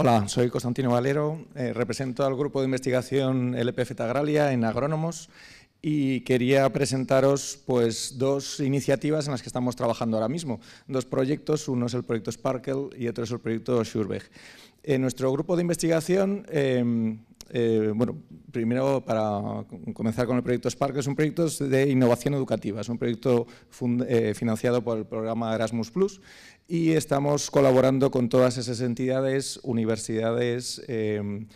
Hola, soy Constantino Valero, eh, represento al grupo de investigación LPF Tagralia en Agrónomos y quería presentaros pues, dos iniciativas en las que estamos trabajando ahora mismo. Dos proyectos, uno es el proyecto Sparkle y otro es el proyecto Schurbeg. En nuestro grupo de investigación em, eh, bueno, primero para comenzar con el proyecto Spark, es un proyecto de innovación educativa, es un proyecto eh, financiado por el programa Erasmus Plus y estamos colaborando con todas esas entidades, universidades, em,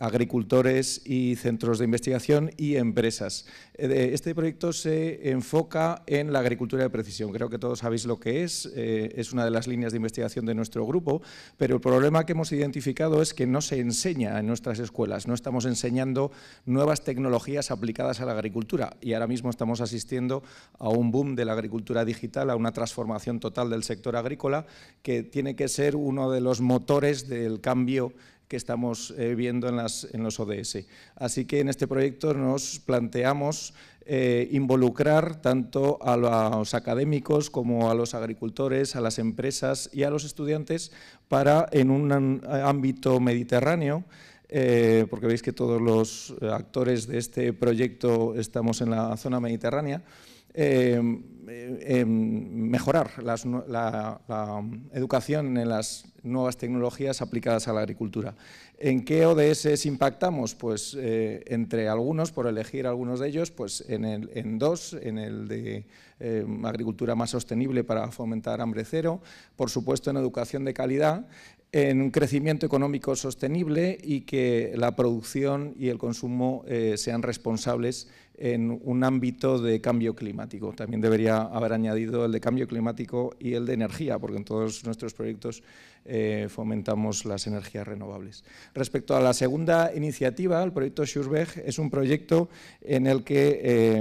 agricultores y centros de investigación y empresas. Eh, este proyecto se enfoca en la agricultura de precisión. Creo que todos sabéis lo que es, eh, es una de las líneas de investigación de nuestro grupo, pero el problema que hemos identificado es que no se enseña en nuestras escuelas, no estamos enseñando nuevas tecnologías aplicadas a la agricultura y ahora mismo estamos asistiendo a un boom de la agricultura digital, a una transformación total del sector agrícola que tiene que ser uno de los motores del cambio que estamos eh, viendo en, los ODS. Así que en este proyecto nos planteamos eh, involucrar tanto a los académicos como a los agricultores, a las empresas y a los estudiantes para, en un ámbito mediterráneo, eh, porque veis que todos los actores de este proyecto estamos en la zona mediterránea, eh, em, mejorar la, mm, educación en las nuevas tecnologías aplicadas a la agricultura. ¿En qué ODS impactamos? Pues eh, entre algunos, por elegir algunos de ellos, pues en, el, dos, en el de em, agricultura más sostenible para fomentar hambre cero, por supuesto en educación de calidad, en un crecimiento económico sostenible y que la producción y el consumo eh, sean responsables en un ámbito de cambio climático. También debería haber añadido el de cambio climático y el de energía, porque en todos nuestros proyectos eh, fomentamos las energías renovables. Respecto a la segunda iniciativa, el proyecto Schurberg es un proyecto en el que, eh,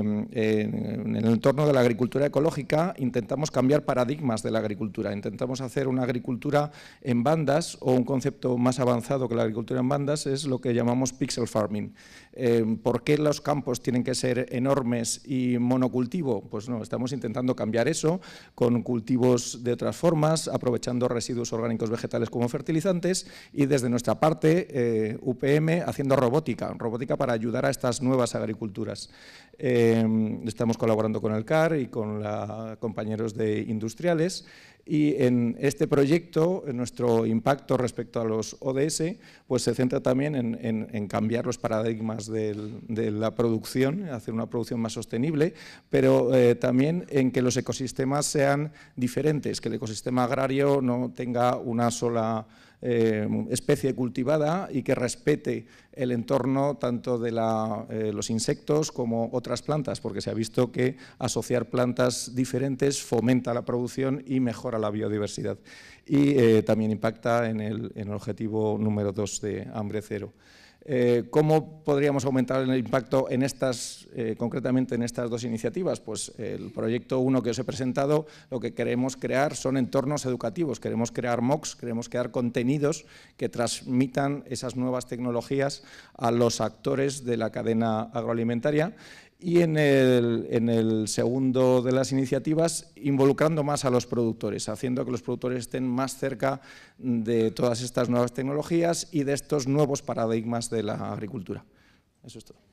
en el entorno de la agricultura ecológica, intentamos cambiar paradigmas de la agricultura, intentamos hacer una agricultura en bandas o un concepto más avanzado que la agricultura en bandas es lo que llamamos pixel farming. Eh, ¿Por qué los campos tienen que ser enormes y monocultivo? Pues no, estamos intentando intentando cambiar eso con cultivos de otras formas, aprovechando residuos orgánicos vegetales como fertilizantes y desde nuestra parte, eh, UPM, haciendo robótica, robótica para ayudar a estas nuevas agriculturas. Eh, estamos colaborando con el CAR y con la, compañeros de industriales y en este proyecto, en nuestro impacto respecto a los ODS, pues se centra también en, cambiar los paradigmas de la producción, hacer una producción más sostenible, pero eh, también en que los ecosistemas sean diferentes, que el ecosistema agrario no tenga una sola eh, especie cultivada y que respete el entorno tanto de eh, los insectos como otras plantas, porque se ha visto que asociar plantas diferentes fomenta la producción y mejora la biodiversidad. Y eh, también impacta en el, en el objetivo número 2 de hambre cero. Eh, ¿Cómo podríamos aumentar el impacto en estas, eh, concretamente en estas dos iniciativas? Pues eh, el proyecto 1 que os he presentado, lo que queremos crear son entornos educativos, queremos crear MOOCs, queremos crear contenidos que transmitan esas nuevas tecnologías a los actores de la cadena agroalimentaria y en el, segundo de las iniciativas involucrando más a los productores, haciendo que los productores estén más cerca de todas estas nuevas tecnologías y de estos nuevos paradigmas de la agricultura. Eso es todo.